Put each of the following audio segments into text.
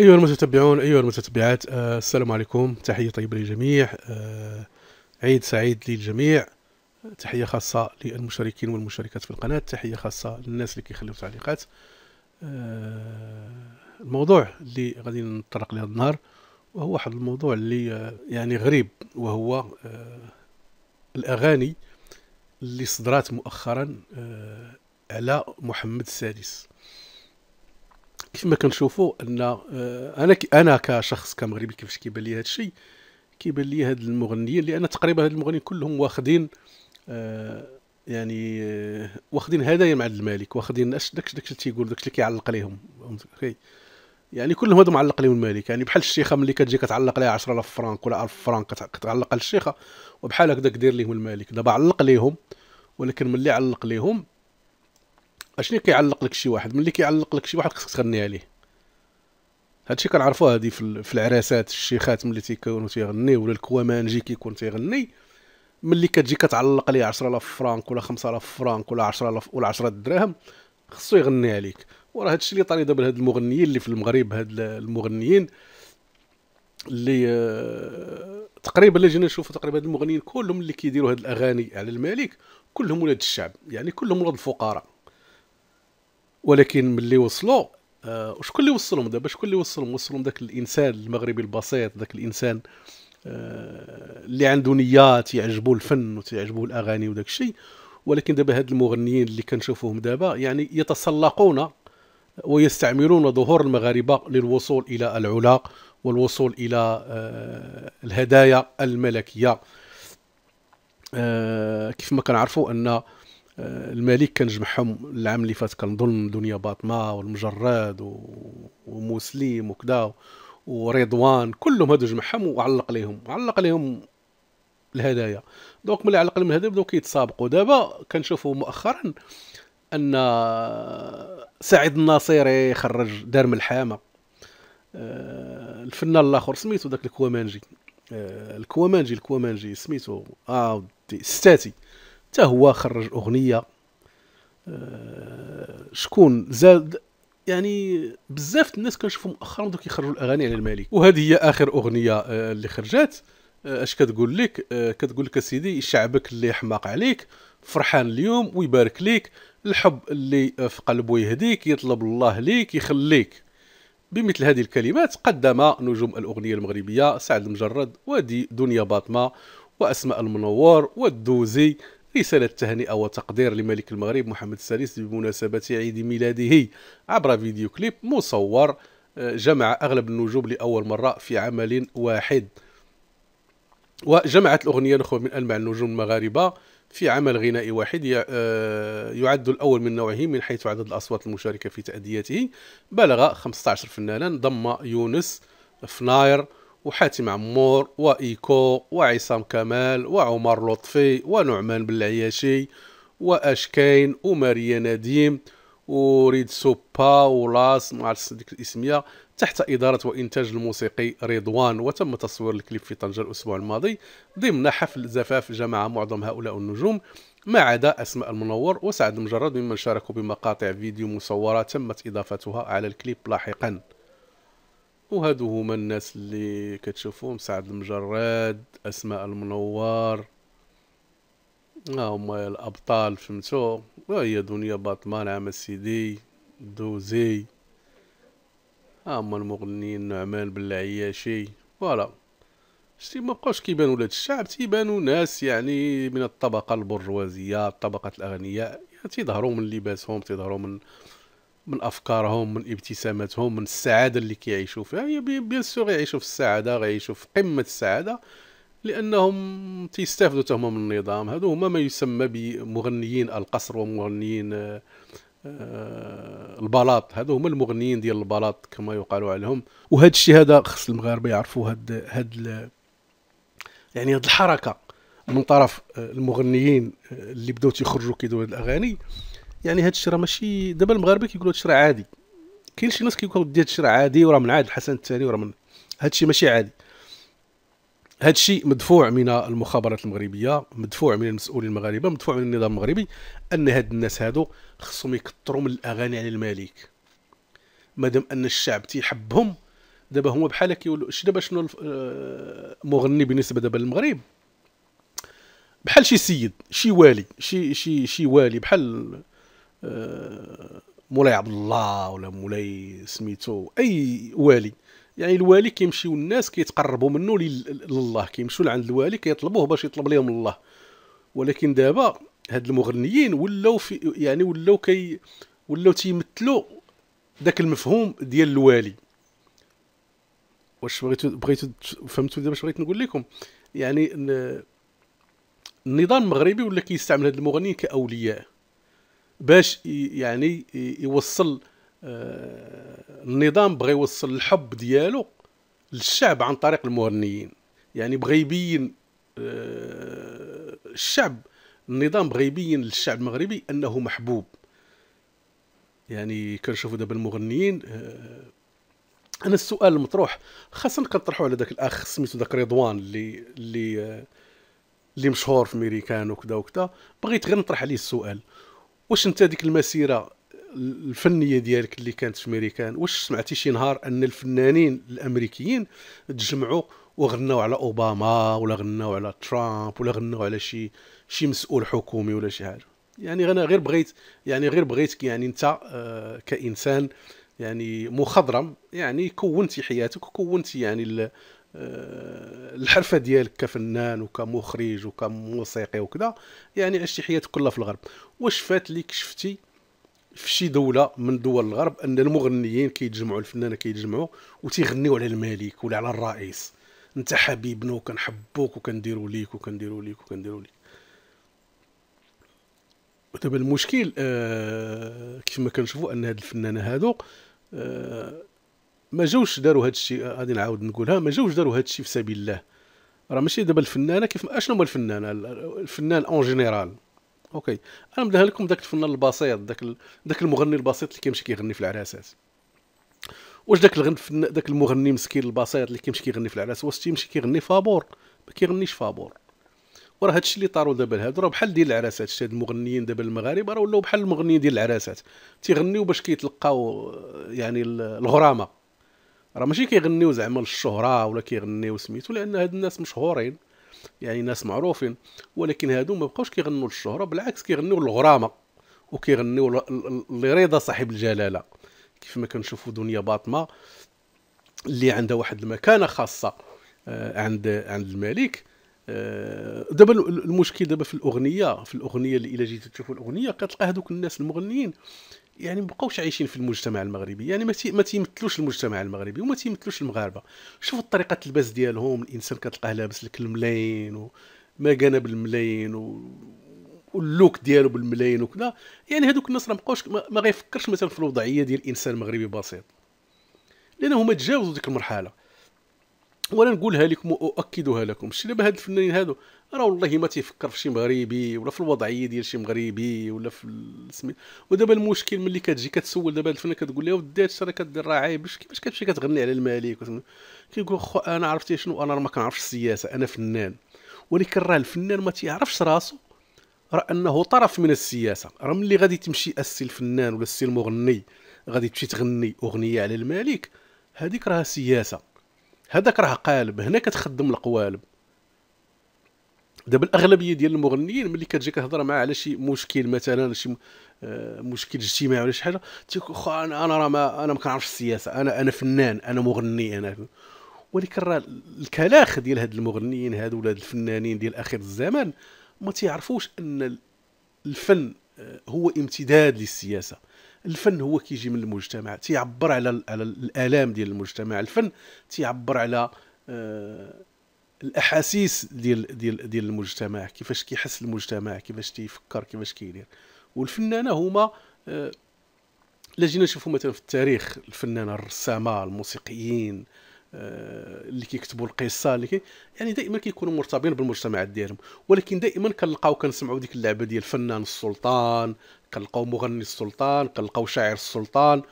أيها المتتبعون أيها المتتبعات آه السلام عليكم تحية طيبة للجميع آه عيد سعيد للجميع تحية خاصة للمشاركين والمشاركات في القناة تحية خاصة للناس اللي كيخليو تعليقات آه الموضوع اللي غادي نطرق لهذا النهار وهو واحد الموضوع اللي آه، يعني غريب وهو آه، الأغاني اللي صدرات مؤخرا آه، على محمد السادس كما كنشوفوا ان آه، انا انا كشخص كمغربي كيفاش كيبان لي هذا الشيء كيبان لي هاد المغنيين لان تقريبا هاد المغنيين كلهم واخدين آه، يعني آه، واخدين هدايا مع عبد الملك واخدين اش داكشي داكشي اللي تيقول داكشي اللي كيعلق ليهم اوكي يعني كلهم هادو معلق ليهم الملك يعني بحال الشيخه ملي كتجي كتعلق ليها 10000 فرانك ولا 1000 فرانك كتعلق الشيخه وبحال هكذاك دير ليهم الملك دابا علق ليهم ولكن ملي علق ليهم اشني كيعلق لك شي واحد ملي كيعلق لك شي واحد خصك تغني عليه هادشي كنعرفوه هادي في العراسات الشيخات ملي تيكونوا تيغني ولا الكوامانجي كيكون تيغني ملي كتجي كتعلق ليه 10000 فرانك ولا 5000 فرانك ولا 10000 ولا 10 دراهم خصو يغني عليك وراه هادشي اللي طاري دابا لهاد المغنيين اللي في المغرب هاد المغنيين اللي آه، تقريبا اللي جينا نشوفوا تقريبا هاد المغنيين كلهم اللي كيديروا هاد الاغاني على الملك كلهم ولاد الشعب يعني كلهم ولاد الفقراء ولكن ملي وصلوا آه، وشكون اللي وصلهم دابا شكون اللي وصلهم وصلهم ذاك الانسان المغربي البسيط ذاك الانسان آه، اللي عنده نيه تيعجبو الفن وتيعجبو الاغاني وداك الشيء ولكن دابا هاد المغنيين اللي كنشوفوهم دابا يعني يتسلقون ويستعملون ظهور المغاربه للوصول الى العلا والوصول الى آه، الهدايا الملكيه كيف ما كنعرفوا ان آه، الملك كان جمعهم العام اللي فات كنظن دنيا باطمه والمجرد و... ومسلم وكذا ورضوان كلهم هادو جمعهم وعلق ليهم علق ليهم الهدايا دونك ملي علق لهم الهدايا بداو كيتسابقوا دابا كنشوفوا مؤخرا ان سعيد الناصيري خرج دار ملحامه آه، الفنان الاخر سميتو داك الكوامانجي آه، الكوامانجي الكوامانجي سميتو اه ستاتي حتى هو خرج اغنيه آه، شكون زاد يعني بزاف الناس كنشوفوا مؤخرا دوك يخرجوا الاغاني على الملك وهذه هي اخر اغنيه آه، اللي خرجات آه، اش كتقول لك كتقول لك سيدي شعبك اللي حماق عليك فرحان اليوم ويبارك ليك الحب اللي في قلبه يهديك يطلب الله ليك يخليك بمثل هذه الكلمات قدم نجوم الأغنية المغربية سعد المجرد ودي دنيا باطمة وأسماء المنور والدوزي رسالة تهنئة وتقدير لملك المغرب محمد السادس بمناسبة عيد ميلاده عبر فيديو كليب مصور آه، جمع أغلب النجوم لأول مرة في عمل واحد وجمعت الأغنية نخوة من ألمع النجوم المغاربة في عمل غنائي واحد آه، يعد الأول من نوعه من حيث عدد الأصوات المشاركة في تأديته بلغ 15 فنانا ضم يونس فناير وحاتم عمور وإيكو وعصام كمال وعمر لطفي ونعمان بالعياشي وأشكاين وماريا نديم وريد سوبا ولاس ما ديك الاسميه تحت اداره وانتاج الموسيقي رضوان وتم تصوير الكليب في طنجه الاسبوع الماضي ضمن حفل زفاف جمع معظم هؤلاء النجوم ما عدا اسماء المنور وسعد مجرد ممن شاركوا بمقاطع فيديو مصوره تمت اضافتها على الكليب لاحقا وهادو هما الناس اللي كتشوفوهم سعد المجرد اسماء المنور ها هما الابطال فهمتو وهي دنيا باطمان عام السيدي دوزي ها هما المغنيين نعمان بالعياشي فوالا شتي ما بقاوش ولاد الشعب تيبانو ناس يعني من الطبقه البرجوازيه طبقه الاغنياء يعني تيظهروا من لباسهم تيظهروا من من افكارهم من ابتساماتهم من السعاده اللي كيعيشوا فيها هي بيان سور يعيشوا في السعاده غيعيشوا في قمه السعاده لانهم تيستافدوا تهما من النظام هادو هما ما يسمى بمغنيين القصر ومغنيين آه، آه، البلاط هادو هما المغنيين ديال البلاط كما يقال عليهم وهذا الشيء هذا خص المغاربه يعرفوا هاد هاد يعني هاد الحركه من طرف آه، المغنيين اللي بداو تيخرجوا كيديروا هاد الاغاني يعني هاد الشيء راه ماشي دابا المغاربه كيقولوا هذا راه عادي كاين شي ناس كيقولوا هذا الشيء راه عادي وراه من عاد الحسن الثاني وراه من هاد الشيء ماشي عادي هاد الشيء مدفوع من المخابرات المغربيه مدفوع من المسؤولين المغاربه مدفوع من النظام المغربي ان هاد الناس هادو خصهم يكثروا من الاغاني على الملك مادام ان الشعب تيحبهم دابا هما بحال كيقولوا دابا شنو آه، مغني بالنسبه دابا للمغرب بحال شي سيد شي والي شي شي شي والي بحال مولاي عبد الله ولا مولاي سميتو اي والي يعني الوالي كيمشيو الناس كيتقربوا منه لله كيمشيو لعند الوالي كيطلبوه باش يطلب لهم الله ولكن دابا هاد المغنيين ولاو في يعني ولاو كي ولاو تيمثلوا داك المفهوم ديال الوالي واش بغيتو بغيتو فهمتوا دابا اش بغيت نقول لكم يعني النظام المغربي ولا كيستعمل هاد المغنيين كاولياء باش يعني يوصل آه، النظام بغى يوصل الحب ديالو للشعب عن طريق المغنيين يعني بغى يبين آه، الشعب النظام بغى يبين للشعب المغربي انه محبوب يعني كنشوفوا دابا المغنيين آه، انا السؤال المطروح خاصه كنطرحوا على داك الاخ سميتو داك رضوان اللي اللي اللي مشهور في ميريكان وكذا وكذا بغيت غير نطرح عليه السؤال واش انت ديك المسيره الفنيه ديالك اللي كانت في ميريكان واش سمعتي شي نهار ان الفنانين الامريكيين تجمعوا وغنوا على اوباما ولا غنوا على ترامب ولا غنوا على شي شي مسؤول حكومي ولا شي حاجه يعني انا غير بغيت يعني غير بغيتك يعني انت آه كانسان يعني مخضرم يعني كونتي حياتك وكونتي يعني آه، الحرفه ديالك كفنان وكمخرج وكموسيقي وكذا يعني عشتي حياتك كلها في الغرب واش فات ليك شفتي في شي دوله من دول الغرب ان المغنيين كيتجمعوا الفنانه كيتجمعوا وتيغنيو على الملك ولا على الرئيس انت حبيبنا وكنحبوك وكنديروا ليك وكنديروا ليك وكنديروا ليك دابا المشكل آه كيف ما كنشوفوا ان هاد الفنانه هادو آه ما جاوش داروا هذا الشيء آه، غادي نعاود نقولها ما جاوش داروا هذا الشيء في سبيل الله راه ماشي دابا الفنانه كيف اشنو هو الفنانه الفنان اون جينيرال اوكي انا مدها لكم داك الفنان البسيط داك ال... داك المغني البسيط اللي كيمشي كيغني في العراسات واش داك الغن داك المغني مسكين البسيط اللي كيمشي كيغني في العراس واش تيمشي كيغني فابور ما كيغنيش فابور وراه هادشي اللي طاروا دابا هادو راه بحال ديال العراسات شتي هاد المغنيين دابا المغاربه راه ولاو بحال المغنيين ديال العراسات تيغنيو باش كيتلقاو آه، يعني الغرامه راه ماشي كيغنيو زعما للشهره ولا كيغنيو سميتو لان هاد الناس مشهورين يعني ناس معروفين ولكن هادو ما بقاوش كيغنوا للشهره بالعكس كيغنيو للغرامه وكيغنيو لرضا صاحب الجلاله كيف ما كنشوفوا دنيا باطمه اللي عندها واحد المكانه خاصه آه، عند عند الملك آه، دابا المشكل دابا في الاغنيه في الاغنيه اللي الا جيتي تشوف الاغنيه كتلقى هذوك الناس المغنيين يعني مابقاوش عايشين في المجتمع المغربي يعني ما تيمثلوش المجتمع المغربي وما تيمثلوش المغاربه شوف طريقه اللباس ديالهم الانسان كتلقاه لابس لك الملاين وما كان بالملاين و... واللوك ديالو بالملاين وكذا يعني هذوك الناس راه مابقاوش ما غيفكرش مثلا في الوضعيه ديال الانسان المغربي بسيط لان هما تجاوزوا ديك المرحله وانا نقولها لكم واؤكدها لكم الشيء اللي بهاد الفنانين هادو راه والله ما تيفكر في شي مغربي ولا في الوضعيه ديال شي مغربي ولا في سميت ودابا المشكل ملي كتجي كتسول دابا الفنان كتقول له ودي هادشي راه كدير راه عيب كيفاش كتمشي كتغني على الملك كيقول خو انا عرفتي شنو انا ما كنعرفش السياسه انا فنان ولكن راه الفنان ما تيعرفش راسو راه انه طرف من السياسه راه ملي غادي تمشي السي الفنان ولا السي المغني غادي تمشي تغني اغنيه على الملك هذيك راه سياسه هذاك راه قالب هنا كتخدم القوالب دابا الاغلبيه ديال المغنيين ملي كتجي كتهضر معاه على شي مشكل مثلا شي آه، مشكل اجتماعي ولا شي حاجه تيقول خو انا انا راه ما انا ما كنعرفش السياسه انا انا فنان انا مغني انا ولكن راه الكلاخ ديال هاد المغنيين هاد ولاد الفنانين ديال اخر الزمان ما تيعرفوش ان الفن آه، هو امتداد للسياسه الفن هو كيجي من المجتمع تيعبر على على الالام ديال المجتمع الفن تيعبر على آه، الاحاسيس ديال ديال ديال المجتمع كيفاش كيحس المجتمع كيفاش تيفكر كيفاش كيدير والفنانه هما آه، الا جينا نشوفوا مثلا في التاريخ الفنانه الرسامه الموسيقيين آه، اللي كيكتبوا القصه اللي كي يعني دائما كيكونوا مرتبطين بالمجتمعات ديالهم ولكن دائما كنلقاو كنسمعوا ديك اللعبه ديال فنان السلطان كنلقاو مغني السلطان كنلقاو شاعر السلطان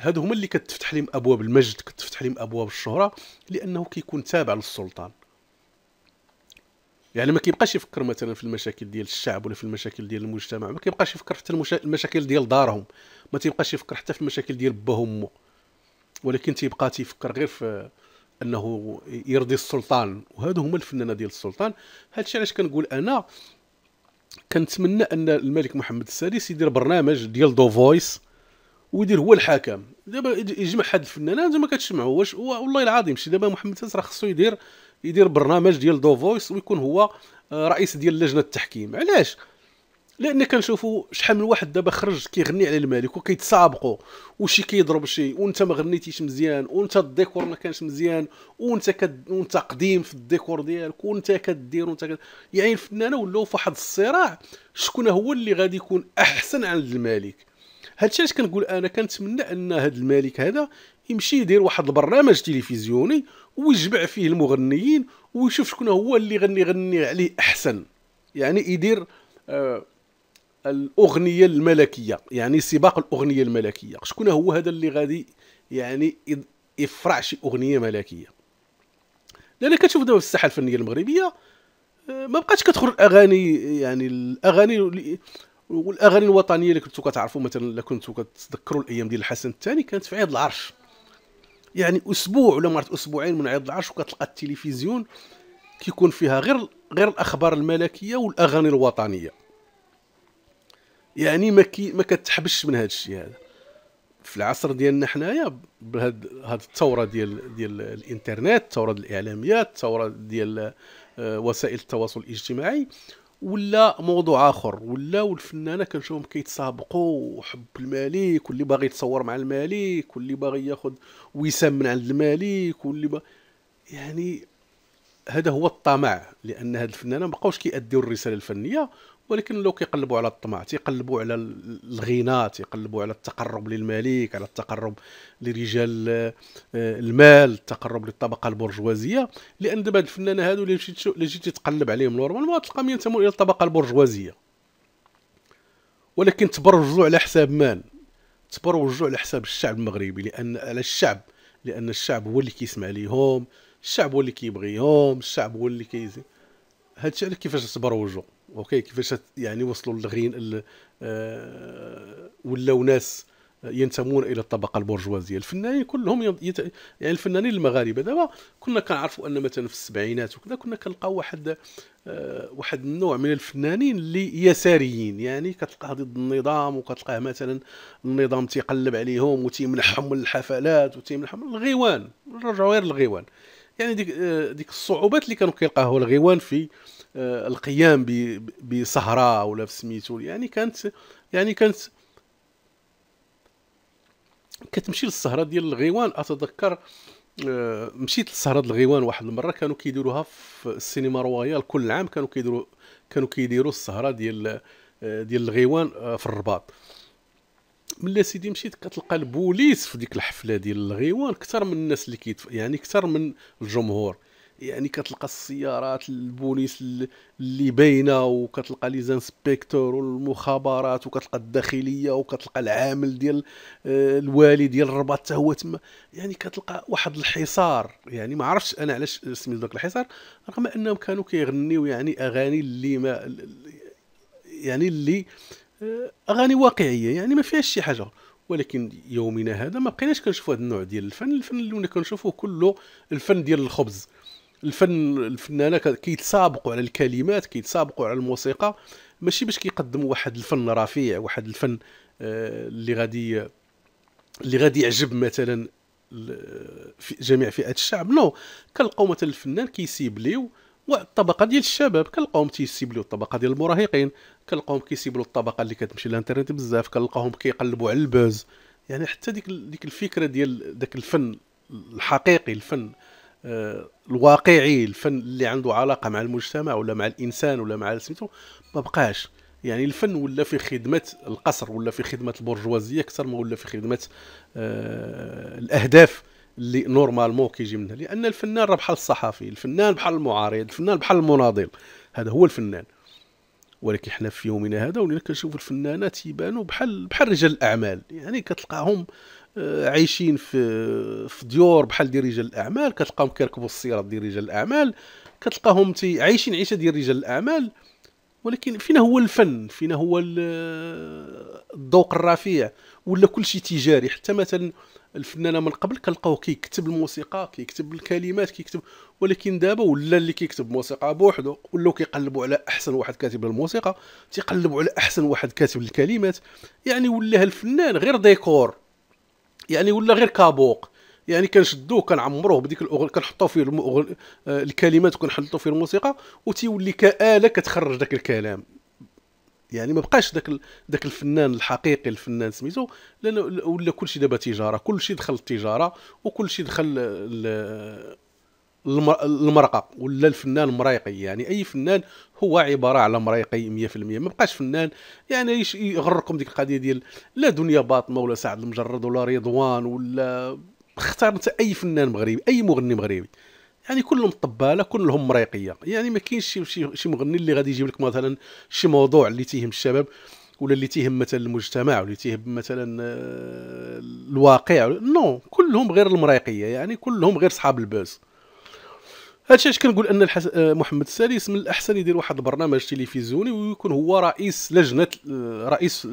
هادو هما اللي كتفتح لهم ابواب المجد كتفتح لهم ابواب الشهره لانه كيكون تابع للسلطان يعني ما كيبقاش يفكر مثلا في المشاكل ديال الشعب ولا في المشاكل ديال المجتمع ما كيبقاش يفكر حتى المشا... المشاكل ديال دارهم ما تيبقاش يفكر حتى في المشاكل ديال باه وامه ولكن تيبقى تيفكر غير في انه يرضي السلطان وهادو هما الفنانه ديال السلطان هادشي علاش كنقول انا كنتمنى ان الملك محمد السادس يدير برنامج ديال دو فويس ويدير هو الحكم دابا يجمع حد الفنانين زعما كتسمعوا واش والله العظيم شي دابا محمد السادس راه خصو يدير يدير برنامج ديال دو فويس ويكون هو آه، رئيس ديال لجنه التحكيم علاش لان كنشوفوا شحال من واحد دابا خرج كيغني على الملك وكيتسابقوا وشي كيضرب شي وانت ما غنيتيش مزيان وانت الديكور ما كانش مزيان وانت كد... وانت قديم في الديكور ديالك وانت كدير وانت كد... يعني الفنانه ولاو في واحد الصراع شكون هو اللي غادي يكون احسن عند الملك هادشي علاش كنقول انا كنتمنى ان هذا الملك هذا يمشي يدير واحد البرنامج تلفزيوني ويجمع فيه المغنيين ويشوف شكون هو اللي غني غني عليه احسن يعني يدير آه الاغنيه الملكيه يعني سباق الاغنيه الملكيه شكون هو هذا اللي غادي يعني يفرع شي اغنيه ملكيه لان كتشوف دابا في الساحه الفنيه المغربيه آه، ما بقاتش كتخرج اغاني يعني الاغاني والاغاني الوطنيه اللي كنتو كتعرفوا مثلا الا كنتو كتذكروا الايام ديال الحسن الثاني كانت في عيد العرش يعني اسبوع ولا مرات اسبوعين من عيد العرش وكتلقى التلفزيون كيكون فيها غير غير الاخبار الملكيه والاغاني الوطنيه يعني ما كي ما كتحبش من هذا الشيء هذا في العصر ديالنا حنايا بهاد هاد الثوره ديال ديال الانترنت الثوره الاعلاميه الاعلاميات الثوره ديال آه، وسائل التواصل الاجتماعي ولا موضوع اخر ولاو الفنانه كنشوفهم كيتسابقوا وحب الملك واللي باغي يتصور مع الملك واللي باغي ياخذ وسام من عند الملك واللي با... يعني هذا هو الطمع لان هاد الفنانه ما بقاوش كيأديو الرساله الفنيه ولكن لو كيقلبوا على الطمع تيقلبوا على الغنى تيقلبوا على التقرب للملك على التقرب لرجال آه، المال التقرب للطبقه البرجوازيه لان دابا هاد الفنانه هادو اللي جيتي تقلب عليهم نورمالمون تلقاهم ينتموا الى الطبقه البرجوازيه ولكن تبرجوا على حساب مان تبرجوا على حساب الشعب المغربي لان على الشعب لان الشعب هو اللي كيسمع ليهم الشعب هو اللي كيبغيهم الشعب هو اللي كيزي هادشي على كيفاش تبرجوا اوكي كيفاش يعني وصلوا للغين آه، ولاو ناس ينتمون الى الطبقه البرجوازيه الفنانين كلهم يت... يعني الفنانين المغاربه دابا كنا كنعرفوا ان مثلا في السبعينات وكذا كنا كنلقاو واحد آه، واحد النوع من الفنانين اللي يساريين يعني كتلقاه ضد النظام وكتلقاه مثلا النظام تيقلب عليهم وتيمنحهم من الحفلات وتيمنحهم الغيوان نرجعوا غير الغيوان يعني ديك آه، ديك الصعوبات اللي كانوا كيلقاوها الغيوان في آه، القيام بسهره ولا بسميتو يعني كانت يعني كانت كتمشي للسهره ديال الغيوان اتذكر آه، مشيت ديال الغيوان واحد المرة كانوا كيديروها في السينما رويال كل عام كانوا كيديروا كانوا كيديروا السهرة ديال ديال الغيوان في الرباط ملي سيدي مشيت كتلقى البوليس في ديك الحفله ديال الغيوان اكثر من الناس اللي كيتف يعني اكثر من الجمهور يعني كتلقى السيارات البوليس اللي باينه وكتلقى لي زانسبكتور والمخابرات وكتلقى الداخليه وكتلقى العامل ديال آه، الوالي ديال الرباط حتى هو تما يعني كتلقى واحد الحصار يعني ما عرفتش انا علاش سميت ذاك الحصار رغم انهم كانوا كيغنيو يعني اغاني اللي ما يعني اللي اغاني واقعيه يعني ما فيهاش شي حاجه ولكن يومنا هذا ما بقيناش كنشوفوا هذا النوع ديال الفن الفن اللي كنا كنشوفوه كله الفن ديال الخبز الفن الفنانه كيتسابقوا على الكلمات كيتسابقوا على الموسيقى ماشي باش كيقدموا واحد الفن رفيع واحد الفن آه، اللي غادي اللي غادي يعجب مثلا جميع فئات الشعب نو كنلقاو مثلا الفنان كيسيبليو والطبقه ديال الشباب كنلقاهم تيسيبلو الطبقه ديال المراهقين كنلقاهم كيسيبلو الطبقه اللي كتمشي للانترنت بزاف كنلقاهم كيقلبوا على الباز يعني حتى ديك ديك الفكره ديال داك الفن الحقيقي الفن آه، الواقعي الفن اللي عنده علاقه مع المجتمع ولا مع الانسان ولا مع سميتو ما بقاش يعني الفن ولا في خدمه القصر ولا في خدمه البرجوازيه اكثر ما ولا في خدمه آه الاهداف اللي نورمالمون كيجي منها لان الفنان راه بحال الصحفي الفنان بحال المعارض الفنان بحال المناضل هذا هو الفنان ولكن حنا في يومنا هذا ولينا كنشوف الفنانات يبانوا بحال بحال رجال الاعمال يعني كتلقاهم آه، عايشين في في ديور بحال ديال رجال الاعمال كتلقاهم كيركبوا السيارات ديال رجال الاعمال كتلقاهم عايشين عيشه ديال رجال الاعمال ولكن فينا هو الفن فينا هو الذوق الرفيع ولا كل شيء تجاري حتى مثلا الفنانه من قبل كنلقاو كيكتب الموسيقى كيكتب الكلمات كيكتب ولكن دابا ولا اللي كيكتب موسيقى بوحدو ولاو كيقلبوا على احسن واحد كاتب الموسيقى تيقلبوا على احسن واحد كاتب الكلمات يعني ولا الفنان غير ديكور يعني ولا غير كابوق يعني كنشدوه كنعمروه بديك الاغنيه كنحطوا فيه أغل... آه الكلمات وكنحطوا فيه الموسيقى وتيولي كاله كتخرج داك الكلام يعني ما بقاش داك ال... داك الفنان الحقيقي الفنان سميتو لان ولا كلشي دابا تجاره كلشي دخل التجاره وكلشي دخل ل... المرقه ولا الفنان مريقي يعني اي فنان هو عباره على مريقي 100% ما بقاش فنان يعني يغركم ديك القضيه ديال لا دنيا باطمه ولا سعد المجرد ولا رضوان ولا تختار انت اي فنان مغربي اي مغني مغربي يعني كلهم طباله كلهم مريقيه يعني ما كاينش شي, شي, مغني اللي غادي يجيب لك مثلا شي موضوع اللي تيهم الشباب ولا اللي تيهم مثلا المجتمع ولا تيهم مثلا آه، الواقع نو كلهم غير المرايقيه يعني كلهم غير صحاب الباس هادشي اش كنقول ان الحس... آه، محمد السادس من الاحسن يدير واحد البرنامج تلفزيوني ويكون هو رئيس لجنه آه، رئيس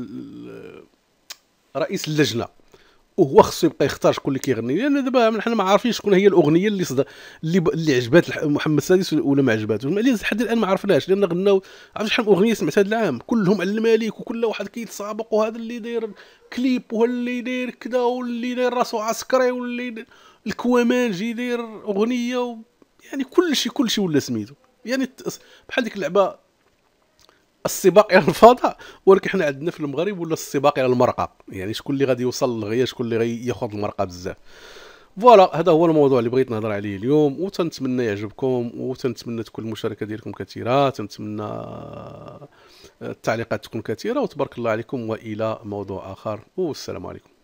رئيس اللجنه وهو خصو يبقى يختار شكون اللي كيغني لان يعني دابا حنا ما عارفينش شكون هي الاغنيه اللي صدر اللي ب... اللي عجبات محمد السادس ولا ما عجباتوش لحد الان ما عرفناش لان غناو عرفت شحال من اغنيه سمعت هذا العام كلهم على الملك وكل واحد كيتسابق وهذا اللي داير كليب واللي اللي داير كذا واللي داير راسو عسكري واللي الكوامان جي داير اغنيه و... يعني كلشي كلشي ولا سميتو يعني بحال ديك اللعبه السباق الى الفضاء ولكن حنا عندنا في المغرب ولا السباق الى المرقه يعني شكون اللي غادي يوصل لغايه شكون اللي ياخذ المرقه بزاف فوالا هذا هو الموضوع اللي بغيت نهضر عليه اليوم وتنتمنى يعجبكم وتنتمنى تكون المشاركه ديالكم كثيره تنتمنى آه، التعليقات تكون كثيره وتبارك الله عليكم والى موضوع اخر والسلام عليكم